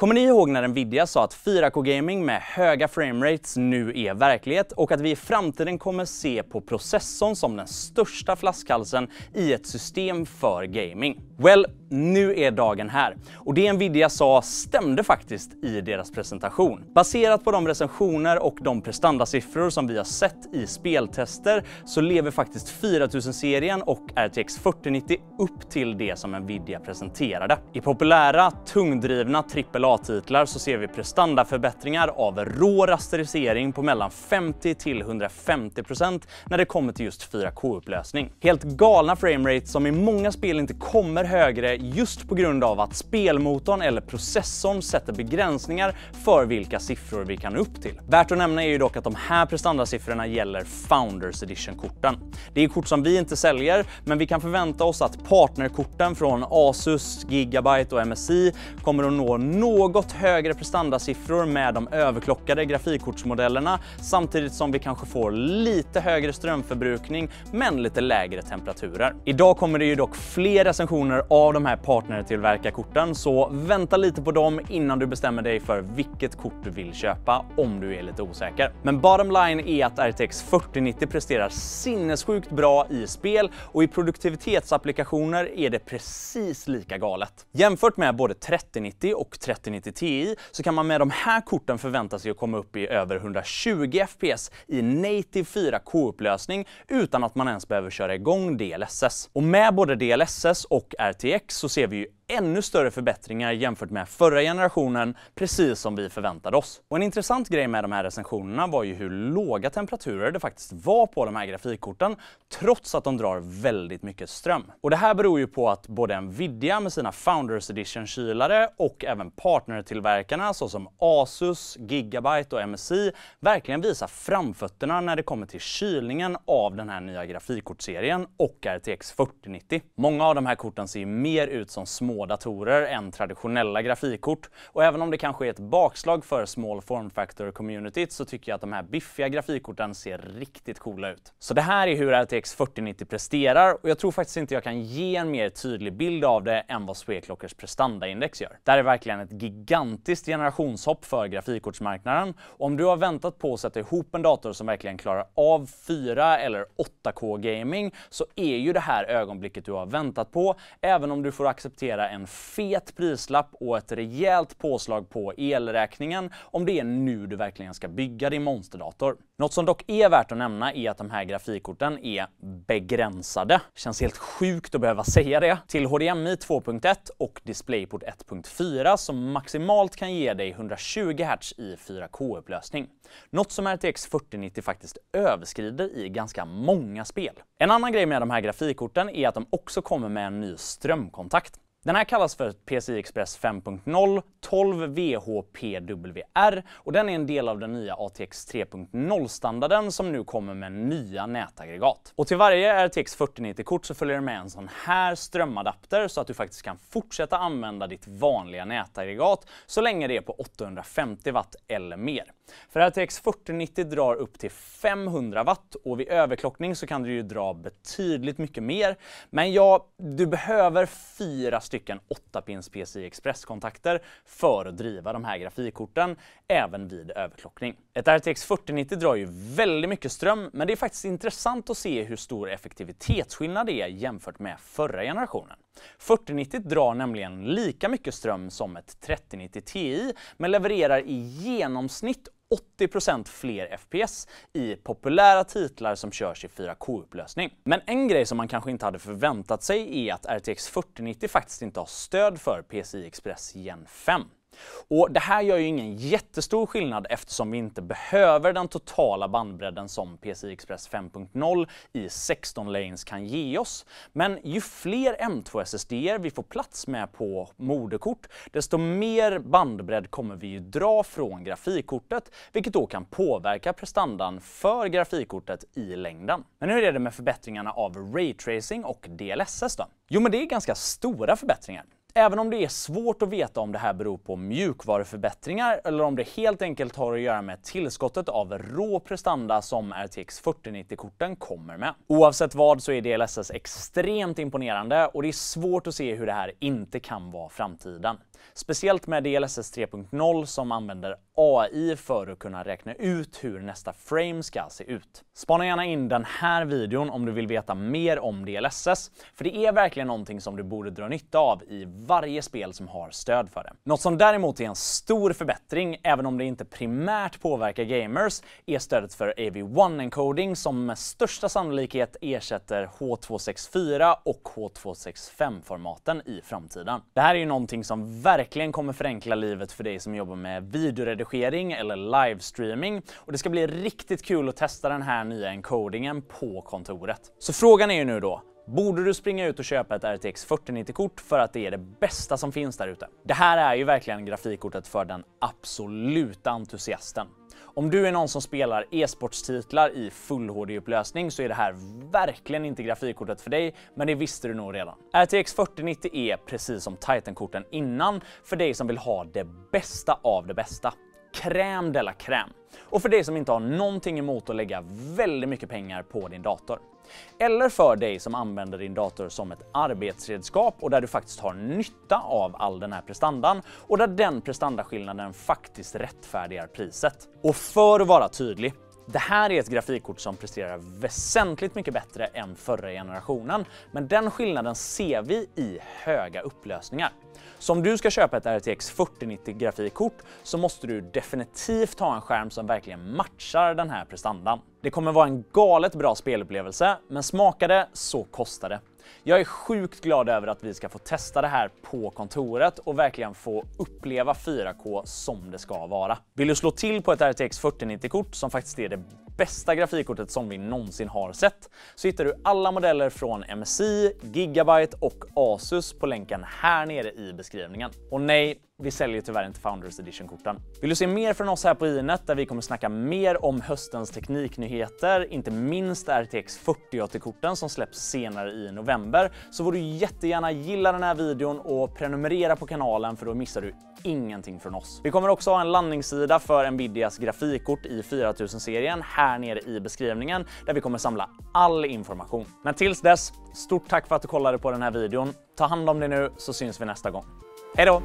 Kommer ni ihåg när Nvidia sa att 4K-gaming med höga framerates nu är verklighet och att vi i framtiden kommer se på processorn som den största flaskhalsen i ett system för gaming? Well, nu är dagen här. Och det Nvidia sa stämde faktiskt i deras presentation. Baserat på de recensioner och de prestandasiffror som vi har sett i speltester så lever faktiskt 4000-serien och RTX 4090 upp till det som Nvidia presenterade. I populära, tungdrivna AAA-titlar så ser vi prestandaförbättringar av rå rasterisering på mellan 50 till 150 när det kommer till just 4K-upplösning. Helt galna framerates som i många spel inte kommer högre just på grund av att spelmotorn eller processorn sätter begränsningar för vilka siffror vi kan upp till. Värt att nämna är ju dock att de här prestandasiffrorna gäller Founders Edition-korten. Det är kort som vi inte säljer, men vi kan förvänta oss att partnerkorten från Asus, Gigabyte och MSI kommer att nå något högre prestandasiffror med de överklockade grafikkortsmodellerna samtidigt som vi kanske får lite högre strömförbrukning men lite lägre temperaturer. Idag kommer det ju dock fler recensioner av de här här partnertillverkarkorten, så vänta lite på dem innan du bestämmer dig för vilket kort du vill köpa om du är lite osäker. Men bottom line är att RTX 4090 presterar sinnessjukt bra i spel och i produktivitetsapplikationer är det precis lika galet. Jämfört med både 3090 och 3090 Ti så kan man med de här korten förvänta sig att komma upp i över 120 FPS i native 4K-upplösning utan att man ens behöver köra igång DLSS. Och med både DLSS och RTX så ser vi ju ännu större förbättringar jämfört med förra generationen, precis som vi förväntade oss. Och en intressant grej med de här recensionerna var ju hur låga temperaturer det faktiskt var på de här grafikkorten, trots att de drar väldigt mycket ström. Och det här beror ju på att både Nvidia med sina Founders Edition-kylare och även partnertillverkarna såsom Asus, Gigabyte och MSI verkligen visar framfötterna när det kommer till kylningen av den här nya grafikkortserien och RTX 4090. Många av de här korten ser ju mer ut som små datorer än traditionella grafikkort. Och även om det kanske är ett bakslag för small form factor-communityt så tycker jag att de här biffiga grafikkorten ser riktigt coola ut. Så det här är hur RTX 4090 presterar och jag tror faktiskt inte jag kan ge en mer tydlig bild av det än vad Sweclockers prestandaindex gör. Det här är verkligen ett gigantiskt generationshopp för grafikkortsmarknaden. Och om du har väntat på att sätta ihop en dator som verkligen klarar av 4 eller 8K gaming så är ju det här ögonblicket du har väntat på, även om du får acceptera en fet prislapp och ett rejält påslag på elräkningen om det är nu du verkligen ska bygga din monsterdator. Något som dock är värt att nämna är att de här grafikkorten är begränsade. Känns helt sjukt att behöva säga det. Till HDMI 2.1 och DisplayPort 1.4 som maximalt kan ge dig 120 Hz i 4K-upplösning. Något som RTX 4090 faktiskt överskrider i ganska många spel. En annan grej med de här grafikkorten är att de också kommer med en ny strömkontakt. Den här kallas för PCI Express 5.0 12 VHPWR och den är en del av den nya ATX 3.0-standarden som nu kommer med nya nätaggregat. Och till varje RTX 4090-kort så följer det med en sån här strömadapter så att du faktiskt kan fortsätta använda ditt vanliga nätaggregat så länge det är på 850 watt eller mer. För RTX 4090 drar upp till 500 watt och vid överklockning så kan du ju dra betydligt mycket mer. Men ja, du behöver fyra stycken 8-pins PCI Express-kontakter för att driva de här grafikkorten, även vid överklockning. Ett RTX 4090 drar ju väldigt mycket ström, men det är faktiskt intressant att se hur stor effektivitetsskillnad det är jämfört med förra generationen. 4090 drar nämligen lika mycket ström som ett 3090 Ti, men levererar i genomsnitt 80% fler FPS i populära titlar som körs i 4K-upplösning. Men en grej som man kanske inte hade förväntat sig är att RTX 4090 faktiskt inte har stöd för PCI Express Gen 5. Och det här gör ju ingen jättestor skillnad eftersom vi inte behöver den totala bandbredden som PCI Express 5.0 i 16 lanes kan ge oss. Men ju fler M2 SSDer vi får plats med på moderkort, desto mer bandbredd kommer vi ju dra från grafikkortet, vilket då kan påverka prestandan för grafikkortet i längden. Men hur är det med förbättringarna av Raytracing och DLSS då? Jo, men det är ganska stora förbättringar. Även om det är svårt att veta om det här beror på mjukvaruförbättringar eller om det helt enkelt har att göra med tillskottet av rå prestanda som RTX 4090-korten kommer med. Oavsett vad så är DLSS extremt imponerande och det är svårt att se hur det här inte kan vara framtiden. Speciellt med DLSS 3.0 som använder AI för att kunna räkna ut hur nästa frame ska se ut. Spana gärna in den här videon om du vill veta mer om DLSS, för det är verkligen någonting som du borde dra nytta av i varje spel som har stöd för det. Något som däremot är en stor förbättring, även om det inte primärt påverkar gamers, är stödet för AV1-encoding som med största sannolikhet ersätter H264 och H265-formaten i framtiden. Det här är ju någonting som verkligen kommer förenkla livet för dig som jobbar med videoredigering eller livestreaming och det ska bli riktigt kul att testa den här nya encodingen på kontoret. Så frågan är ju nu då, borde du springa ut och köpa ett RTX 4090-kort för att det är det bästa som finns där ute. Det här är ju verkligen grafikkortet för den absoluta entusiasten. Om du är någon som spelar e-sportstitlar i full HD-upplösning så är det här verkligen inte grafikkortet för dig, men det visste du nog redan. RTX 4090 är precis som Titan-korten innan för dig som vill ha det bästa av det bästa. Crème de la crème. Och för dig som inte har någonting emot att lägga väldigt mycket pengar på din dator. Eller för dig som använder din dator som ett arbetsredskap och där du faktiskt har nytta av all den här prestandan och där den prestandaskillnaden faktiskt rättfärdigar priset. Och för att vara tydlig, det här är ett grafikkort som presterar väsentligt mycket bättre än förra generationen, men den skillnaden ser vi i höga upplösningar. Så om du ska köpa ett RTX 4090 grafikkort så måste du definitivt ha en skärm som verkligen matchar den här prestandan. Det kommer vara en galet bra spelupplevelse, men smakar det så kostar det. Jag är sjukt glad över att vi ska få testa det här på kontoret och verkligen få uppleva 4K som det ska vara. Vill du slå till på ett RTX 4090-kort som faktiskt är det bästa grafikkortet som vi någonsin har sett så hittar du alla modeller från MSI, Gigabyte och Asus på länken här nere i beskrivningen. Och nej, vi säljer tyvärr inte Founders Edition-korten. Vill du se mer från oss här på Inet där vi kommer snacka mer om höstens tekniknyheter, inte minst RTX 4080-korten som släpps senare i november, så får du jättegärna gilla den här videon och prenumerera på kanalen för då missar du ingenting från oss. Vi kommer också ha en landningssida för Nvidias grafikkort i 4000-serien här nere i beskrivningen där vi kommer samla all information. Men tills dess, stort tack för att du kollade på den här videon. Ta hand om dig nu så syns vi nästa gång. Hej då!